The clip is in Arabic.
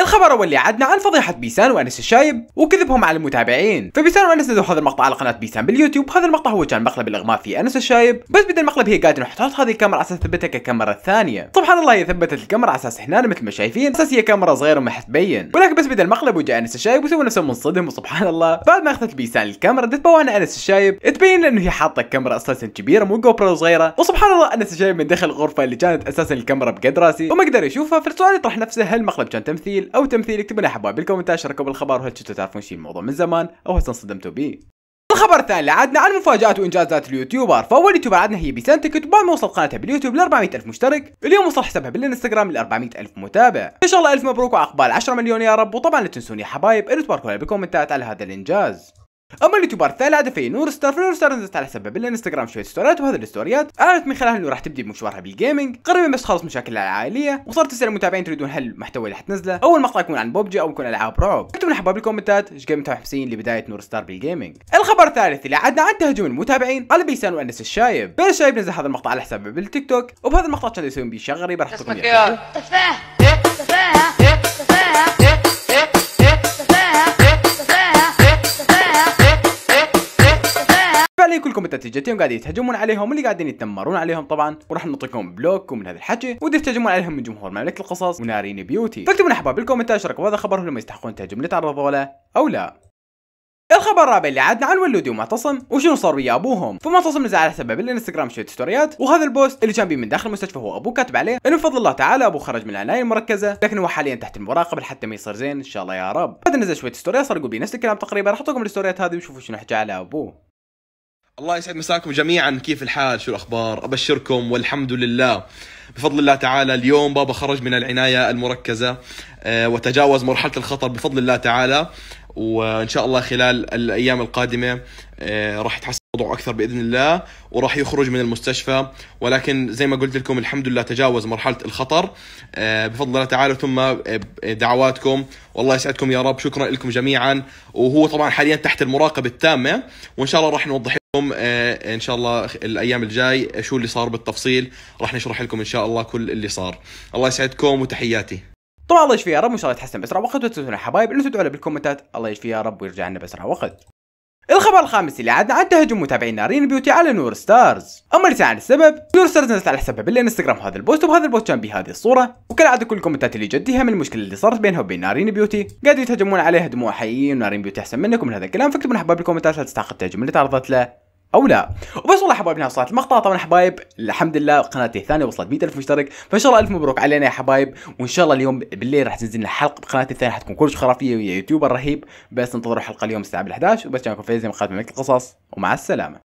الخبر هو اللي عدنا عن فضيحه بيسان وانس الشايب وكذبهم على المتابعين فبيسان وانس نزلوا هذا المقطع على قناه بيسان باليوتيوب هذا المقطع هو كان مقلب الاغماء في انس الشايب بس بدل المقلب هي قاعده تحط هذه الكاميرا على اساس تثبتها ككاميرا الثانيه سبحان الله هي ثبتت الكاميرا على اساس هنا مثل ما شايفين اساس هي كاميرا صغيره وما حتبين ولكن بس بدل المقلب وجاء انس الشايب وسوى نفسه منصدم وسبحان الله بعد ما اخذت بيسان الكاميرا بوانا انس الشايب تبين انه هي حاطه كاميرا اساسا كبيره مو جو برو صغيره وسبحان الله انس الشايب من دخل الغرفه اللي كانت اساسا الكاميرا بقد راسي وما قدر يشوفها فالسؤال يطرح نفسه هل المقلب كان تمثيل تمثيل أو تمثيل اكتبوا لي أحبايبي بالكومنتات شاركوا بالخبر وهل كنتوا تعرفون شيء الموضوع من زمان أو هسه انصدمتوا به الخبر الثاني اللي عدنا عن مفاجات وانجازات اليوتيوبر فاول يوتيوبر عدنا هي بيسنتك بعد ما وصلت قناتها باليوتيوب ل 400 الف مشترك اليوم وصل حسابها بالانستغرام ل 400 الف متابع ان شاء الله الف مبروك وعقبال 10 مليون يا رب وطبعا لا تنسوني يا حبايب ان تباركوا لي بالكومنتات على هذا الانجاز اما اليوتيوبر الثالث هدفه نور ستار فلور ستار نزلت على حسابها بالانستغرام شويه ستوريات وهذه الستوريات اعلنت من خلالها انه راح تبدي بمشوارها بالجيمنج قريبا بس تخلص مشاكلها العائليه وصارت تسال المتابعين تريدون هل المحتوى اللي حتنزله اول مقطع يكون عن بوبجي او يكون العاب رعب اكتبوا لنا حبايب الكومنتات ايش قد متحمسين لبدايه نور ستار بالجيمنج الخبر الثالث اللي عدنا عن تهجم المتابعين على بيسان وانس الشايب بيسان الشايب نزل هذا المقطع على حسابه بالتيك توك وبهذا المقطع كان يسوي بيه شغري راح تفاه تفاه تجتهم قاعد يتهجمون عليهم اللي قاعدين يتنمرون عليهم طبعا وراح نعطيكم بلوك ومن هذا الحكي ودي تهجمون عليهم من جمهور مملكه القصص ونارين بيوتي فاكتبوا لنا بالكومنتات الكومنتات شاركوا هذا الخبر هل يستحقون تهجم اللي تعرضوا له او لا الخبر الرابع اللي عادنا عن ولودي ومعتصم وشنو صار ويا ابوهم فمعتصم نزل على سبب الانستغرام شويه ستوريات وهذا البوست اللي كان بيه من داخل المستشفى هو ابوه كاتب عليه انه بفضل الله تعالى ابوه خرج من العنايه المركزه لكن هو حاليا تحت المراقبه لحتى ما يصير زين ان شاء الله يا رب بعد نزل شويه ستوريات صار يقول بيه نفس الكلام تقريبا راح احط لكم الستوريات هذه وشوفوا شنو حكى على ابوه الله يسعد مساكم جميعا كيف الحال شو الاخبار ابشركم والحمد لله بفضل الله تعالى اليوم بابا خرج من العنايه المركزه آه، وتجاوز مرحله الخطر بفضل الله تعالى وان شاء الله خلال الايام القادمه آه، راح يتحسن الموضوع اكثر باذن الله وراح يخرج من المستشفى ولكن زي ما قلت لكم الحمد لله تجاوز مرحله الخطر آه، بفضل الله تعالى ثم دعواتكم والله يسعدكم يا رب شكرا لكم جميعا وهو طبعا حاليا تحت المراقبه التامه وان شاء الله راح نوضح آه، ان شاء الله الايام الجاي آه، شو اللي صار بالتفصيل راح نشرح لكم ان شاء الله كل اللي صار الله يسعدكم وتحياتي طبعا الله يشفي يا رب وان شاء الله يتحسن باسرع وقت وتسوون حبايب اللي تدعوا له بالكومنتات الله يشفي يا رب ويرجع لنا باسرع وقت الخبر الخامس اللي عدنا عن تهجم متابعين نارين بيوتي على نور ستارز اما اللي عن السبب نور ستارز نزلت على حسابها بالانستغرام هذا البوست وبهذا البوست كان بهذه الصوره وكالعاده كل الكومنتات اللي جدها من المشكله اللي صارت بينها وبين نارين بيوتي قاعدين يتهجمون عليها دموع حقيقيين ونارين بيوتي احسن منكم من هذا الكلام فاكتبوا لنا حبايب الكومنتات لا تستحق التهجم اللي تعرضت له او لا وبس والله حبايبنا وصلت المقطع طبعا حبايب الحمد لله قناتي الثانيه وصلت 100 الف مشترك فان شاء الله الف مبروك علينا يا حبايب وان شاء الله اليوم بالليل راح تنزل لنا حلقه بقناتي الثانيه حتكون كلش خرافيه ويا يوتيوبر رهيب بس انتظروا الحلقه اليوم الساعه 11 وبس كان فيزي من قناه ملك القصص ومع السلامه